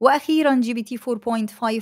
واخيرا جي بي تي 4.5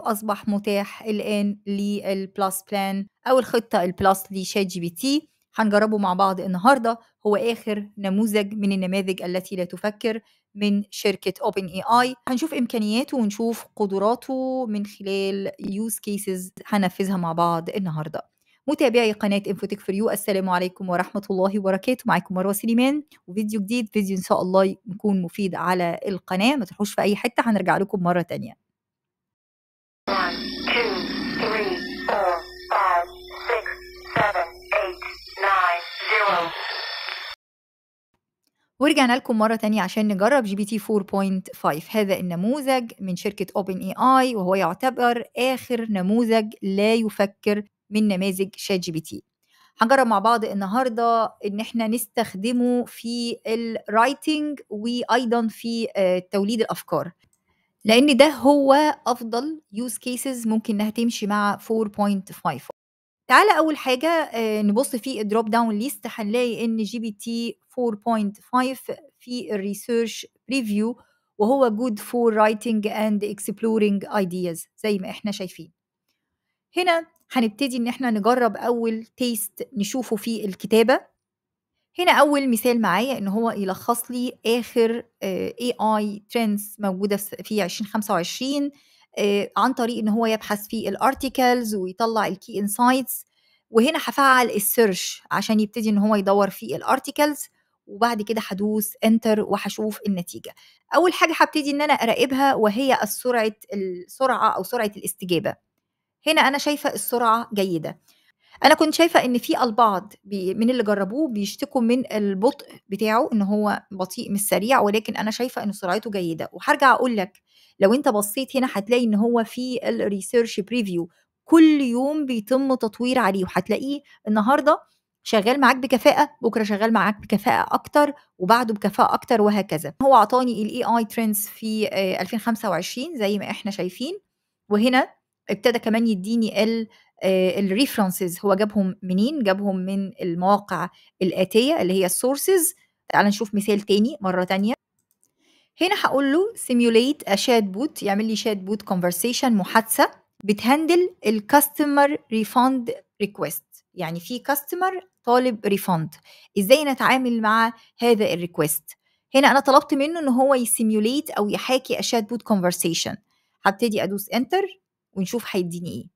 اصبح متاح الان للبلس بلان او الخطه البلس لشات جي بي تي هنجربه مع بعض النهارده هو اخر نموذج من النماذج التي لا تفكر من شركه اوبن اي اي هنشوف امكانياته ونشوف قدراته من خلال يوز كيسز هنفذها مع بعض النهارده متابعي قناه انفوتك فور يو السلام عليكم ورحمه الله وبركاته معاكم مروه سليمان وفيديو جديد فيديو ان شاء الله يكون مفيد على القناه ما تروحوش في اي حته هنرجع لكم مره تانية ورجعنا لكم مرة تانية عشان نجرب جي بي تي 4.5 هذا النموذج من شركة اوبن اي اي وهو يعتبر آخر نموذج لا يفكر من نماذج شات جي بي تي هنجرب مع بعض النهارده ان احنا نستخدمه في الرايتنج وايضا في آه، توليد الافكار لان ده هو افضل يوز كيسز ممكن انها تمشي مع 4.5 تعالى اول حاجه آه، نبص في الدروب داون ليست هنلاقي ان جي بي تي 4.5 في الريسيرش بريفيو وهو جود فور رايتنج اند اكسبلورنج ايدياز زي ما احنا شايفين هنا هنبتدي ان احنا نجرب اول تيست نشوفه في الكتابه هنا اول مثال معايا ان هو يلخص لي اخر اي اي ترندز موجوده في 2025 آه، عن طريق ان هو يبحث في الارتكلز ويطلع الكي انسايتس وهنا هفعل السيرش عشان يبتدي ان هو يدور في الارتكلز وبعد كده هدوس انتر وهشوف النتيجه اول حاجه هبتدي ان انا اراقبها وهي سرعه السرعه او سرعه الاستجابه هنا انا شايفه السرعه جيده انا كنت شايفه ان في البعض من اللي جربوه بيشتكوا من البطء بتاعه ان هو بطيء مش سريع ولكن انا شايفه ان سرعته جيده وهرجع اقول لك لو انت بصيت هنا هتلاقي ان هو في الريسيرش بريفيو كل يوم بيتم تطوير عليه وهتلاقيه النهارده شغال معاك بكفاءه بكره شغال معاك بكفاءه اكتر وبعده بكفاءه اكتر وهكذا هو عطاني الاي اي Trends في 2025 آه، زي ما احنا شايفين وهنا ابتدى كمان يديني ال آه، الريفرنسز هو جابهم منين جابهم من المواقع الآتية اللي هي السورسز تعال نشوف مثال تاني مرة تانية هنا هقول له سيميوليت شات بوت يعمل لي شات بوت كونفرسيشن محادثة بتهندل الكاستمر ريفاند ريكويست يعني في كاستمر طالب ريفاند ازاي نتعامل مع هذا الريكويست هنا انا طلبت منه ان هو يسيميوليت او يحاكي اشات بوت كونفرسيشن هبتدي ادوس انتر ونشوف هيديني ايه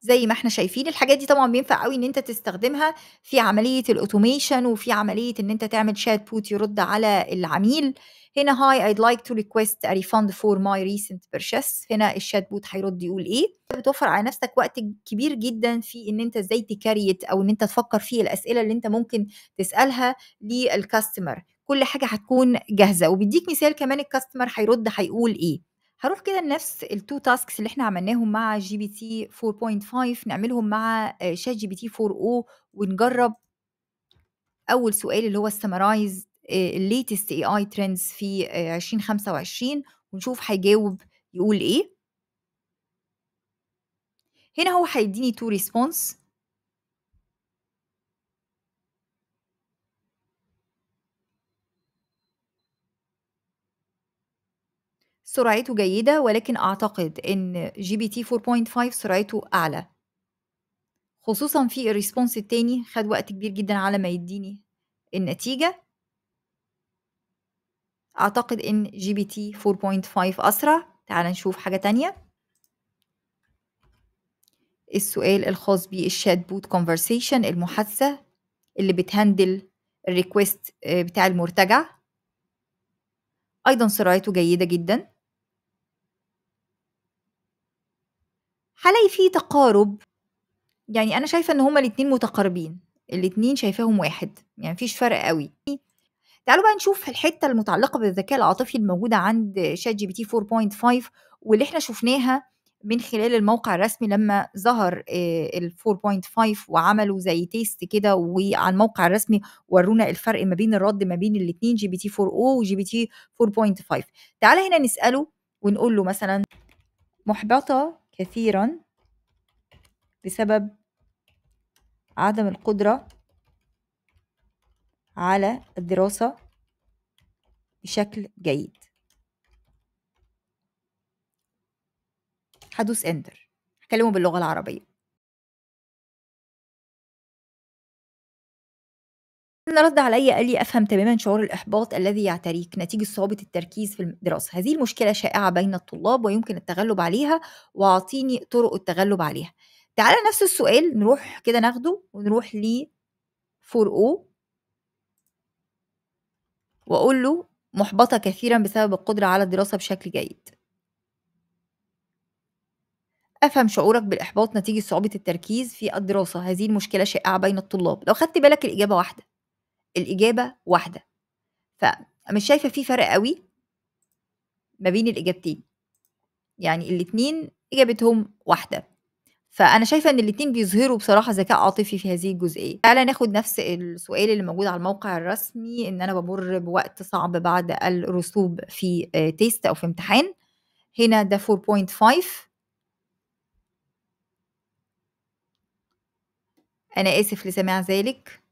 زي ما احنا شايفين الحاجات دي طبعا بينفع قوي ان انت تستخدمها في عمليه الاوتوميشن وفي عمليه ان انت تعمل شات بوت يرد على العميل هنا هاي I'd like to request a refund for my recent purchase هنا الشات بوت هيرد يقول ايه بتوفر على نفسك وقت كبير جدا في ان انت ازاي تكريت او ان انت تفكر في الاسئله اللي انت ممكن تسالها للكاستمر كل حاجه هتكون جاهزه وبيديك مثال كمان الكاستمر هيرد هيقول ايه هروح كده لنفس التو تاسكس اللي احنا عملناهم مع جي بي تي 4.5 نعملهم مع شات جي بي تي 4 او ونجرب اول سؤال اللي هو السمرايز الليتست اي اي ترندز في 2025 آه، ونشوف هيجاوب يقول ايه هنا هو هيديني تو ريسبونس سرعته جيدة ولكن أعتقد إن جي بي تي 4.5 سرعته أعلى خصوصا في الريسبونس التاني خد وقت كبير جدا على ما يديني النتيجة أعتقد إن جي بي تي 4.5 أسرع تعال نشوف حاجة تانية السؤال الخاص بالشات بوت كونفرسيشن المحادثة اللي بتهندل الريكوست آه، بتاع المرتجع أيضا سرعته جيدة جدا هلاقي فيه تقارب يعني أنا شايفة إن هما الاتنين متقاربين الاتنين شايفاهم واحد يعني مفيش فرق قوي تعالوا بقى نشوف الحتة المتعلقة بالذكاء العاطفي الموجودة عند شات جي بي تي 4.5 واللي احنا شفناها من خلال الموقع الرسمي لما ظهر آه، ال 4.5 وعملوا زي تيست كده وعلى الموقع الرسمي ورونا الفرق ما بين الرد ما بين الاثنين جي بي تي 4 او وجي بي تي 4.5 تعالى هنا نسأله ونقول له مثلا محبطة كثيرا بسبب عدم القدرة على الدراسة بشكل جيد حدوث انتر هكلمه باللغة العربية رد علي قال لي أفهم تماما شعور الإحباط الذي يعتريك نتيجة صعوبة التركيز في الدراسة هذه المشكلة شائعة بين الطلاب ويمكن التغلب عليها وأعطيني طرق التغلب عليها تعالى نفس السؤال نروح كده ناخده ونروح ل 4 او وأقول له محبطة كثيرا بسبب القدرة على الدراسة بشكل جيد افهم شعورك بالاحباط نتيجه صعوبه التركيز في الدراسه هذه المشكله شائعه بين الطلاب لو خدت بالك الاجابه واحده الإجابة واحدة فمش شايفة في فرق قوي ما بين الإجابتين يعني الاتنين إجابتهم واحدة فأنا شايفة إن الاتنين بيظهروا بصراحة ذكاء عاطفي في هذه الجزئية تعالى ناخد نفس السؤال اللي موجود على الموقع الرسمي إن أنا بمر بوقت صعب بعد الرسوب في آه، تيست أو في امتحان هنا ده 4.5 أنا آسف لسماع ذلك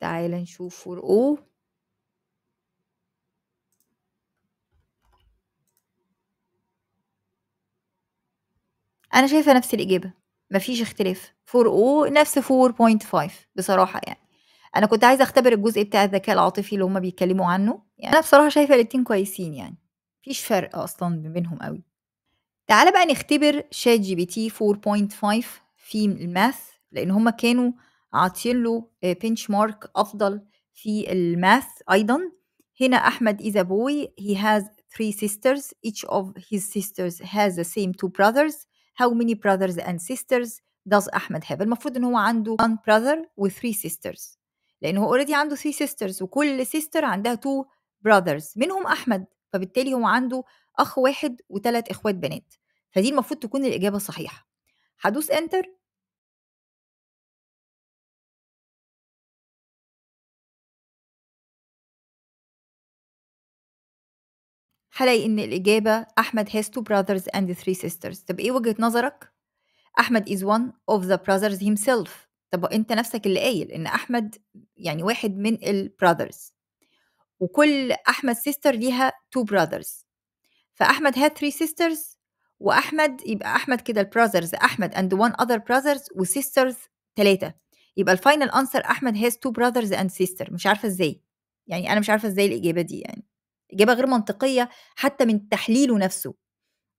تعالى نشوف فور او انا شايفه نفس الاجابه مفيش اختلاف 4 او نفس 4.5 بصراحه يعني انا كنت عايزه اختبر الجزء بتاع الذكاء العاطفي اللي هما بيتكلموا عنه يعني انا بصراحه شايفه الاتنين كويسين يعني مفيش فرق اصلا ما بينهم قوي تعالى بقى نختبر شات جي بي تي 4.5 في الماث لان هما كانوا عاطين له بنش مارك افضل في الماث ايضا هنا احمد is a boy he has three sisters each of his sisters has the same two brothers how many brothers and sisters does احمد have المفروض ان هو عنده one brother و three sisters لان هو already عنده three sisters وكل sister عندها two brothers منهم احمد فبالتالي هو عنده اخ واحد وثلاث اخوات بنات فدي المفروض تكون الاجابه الصحيحه هدوس انتر هلاقي إن الإجابة أحمد has two brothers and three sisters طب إيه وجهة نظرك؟ أحمد is one of the brothers himself طب أنت نفسك اللي قايل إن أحمد يعني واحد من البراذرز وكل أحمد سيستر ليها two brothers فأحمد had three sisters وأحمد يبقى أحمد كده البراذرز أحمد and one other brothers وسيسترز ثلاثة يبقى الفاينل أنسر أحمد has two brothers and sister مش عارفة إزاي يعني أنا مش عارفة إزاي الإجابة دي يعني إجابة غير منطقية حتى من تحليله نفسه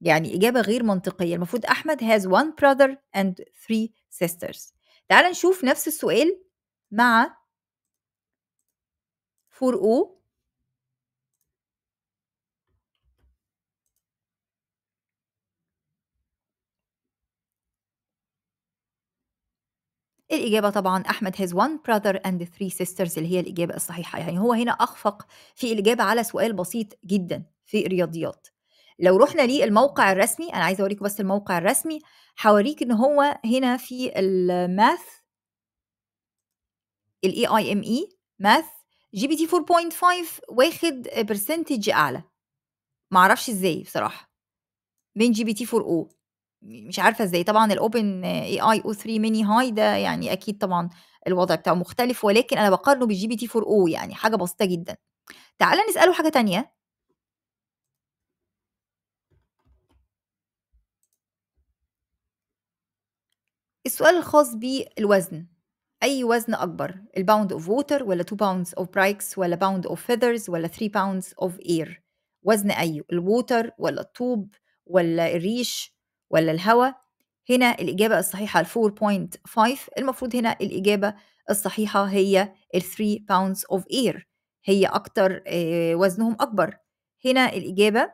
يعني إجابة غير منطقية المفروض أحمد has one brother and three sisters تعال نشوف نفس السؤال مع 4O الإجابة طبعا أحمد has one brother and three sisters اللي هي الإجابة الصحيحة يعني هو هنا أخفق في الإجابة على سؤال بسيط جدا في الرياضيات لو رحنا للموقع الرسمي أنا عايزة أوريكم بس الموقع الرسمي هوريك إن هو هنا في الماث الـ AIME ماث جي بي تي 4.5 واخد برسنتج اعلى معرفش ازاي بصراحه من جي بي تي 4 او مش عارفه ازاي طبعا الاوبن اي اي او 3 ميني هاي ده يعني اكيد طبعا الوضع بتاعه مختلف ولكن انا بقارنه بالجي بي تي 4 او يعني حاجه بسيطه جدا تعال نساله حاجه تانية السؤال الخاص بالوزن اي وزن اكبر الباوند اوف ووتر ولا 2 باوندز اوف برايكس ولا باوند اوف فيذرز ولا 3 باوندز اوف اير وزن اي الووتر ولا الطوب ولا الريش ولا الهواء هنا الإجابة الصحيحة 4.5 المفروض هنا الإجابة الصحيحة هي 3 pounds of air هي أكتر آه، وزنهم أكبر هنا الإجابة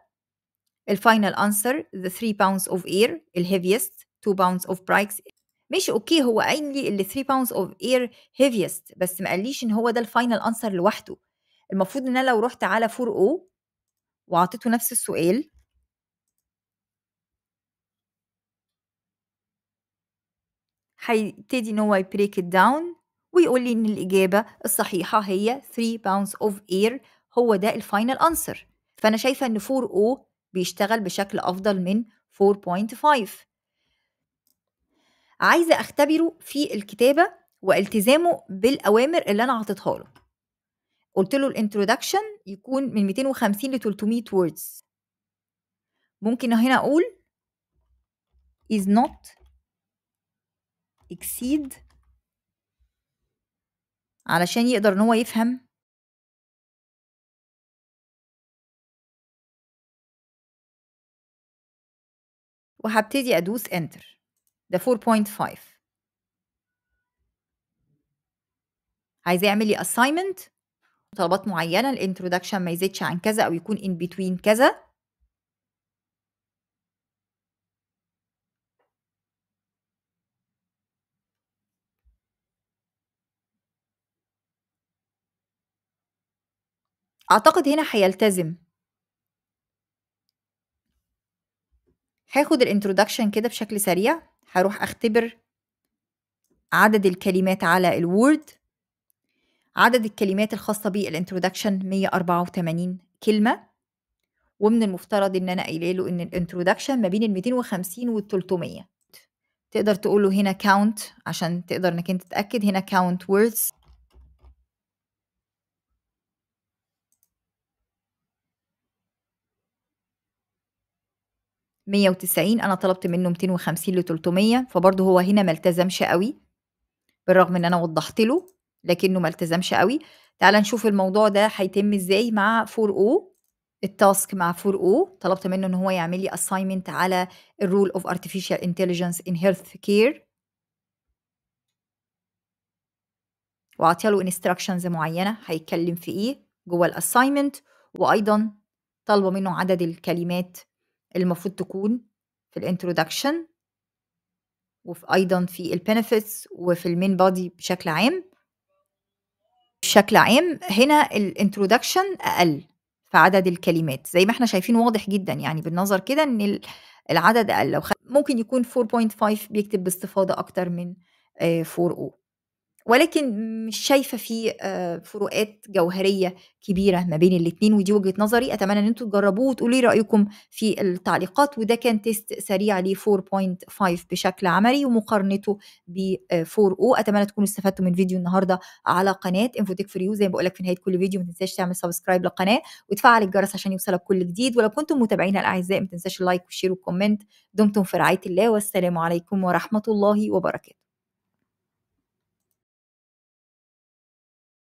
الفاينل أنسر the 3 pounds of air الهيفيست 2 pounds of bricks ماشي اوكي هو قايل لي ال 3 pounds of air heaviest بس ما قاليش ان هو ده الفاينل انسر لوحده المفروض ان انا لو رحت على 4 o وعطيته نفس السؤال هيبتدي ان هو يبريك داون ويقول لي ان الاجابه الصحيحه هي 3 pounds اوف اير هو ده الفاينل انسر فانا شايفه ان 4 او بيشتغل بشكل افضل من 4.5 عايزه اختبره في الكتابه والتزامه بالاوامر اللي انا حاططها له قلت له الانترودكشن يكون من 250 ل 300 words ممكن هنا اقول is not اكسيد علشان يقدر ان هو يفهم وهبتدي ادوس enter ده 4.5 عايز يعمل لي assignment طلبات معينه الانترودكشن ما يزيدش عن كذا او يكون in between كذا أعتقد هنا هيلتزم. هاخد الانتروداكشن كده بشكل سريع، هروح أختبر عدد الكلمات على الوورد عدد الكلمات الخاصة بالintroduction 184 كلمة ومن المفترض ان انا قايله له ان الانترودكشن ما بين ال 250 وال 300 تقدر تقول له هنا count عشان تقدر انك انت تتاكد هنا count words 190 انا طلبت منه 250 ل 300 فبرضه هو هنا ما التزمش قوي بالرغم ان انا وضحت له لكنه ما التزمش قوي تعال نشوف الموضوع ده هيتم ازاي مع 4 او التاسك مع 4 او طلبت منه ان هو يعمل لي assignment على الرول اوف artificial intelligence in health care واعطيها له انستراكشنز معينه هيتكلم في ايه جوه الاساينمنت وايضا طالبه منه عدد الكلمات المفروض تكون في الانترودكشن وفي ايضا في البنفيتس وفي المين بادي بشكل عام بشكل عام هنا الانترودكشن اقل في عدد الكلمات زي ما احنا شايفين واضح جدا يعني بالنظر كده ان العدد اقل ممكن يكون 4.5 بيكتب باستفاضه اكتر من 4 آه، او ولكن مش شايفه في آه، فروقات جوهريه كبيره ما بين الاثنين ودي وجهه نظري اتمنى ان انتم تجربوه وتقولوا لي رايكم في التعليقات وده كان تيست سريع ل 4.5 بشكل عملي ومقارنته ب 4 آه، او اتمنى تكونوا استفدتوا من فيديو النهارده على قناه انفوتك فور يو زي ما بقول لك في نهايه كل فيديو ما تنساش تعمل سبسكرايب للقناه وتفعل الجرس عشان يوصلك كل جديد ولو كنتم متابعينا الاعزاء ما تنساش اللايك والشير والكومنت دمتم في رعايه الله والسلام عليكم ورحمه الله وبركاته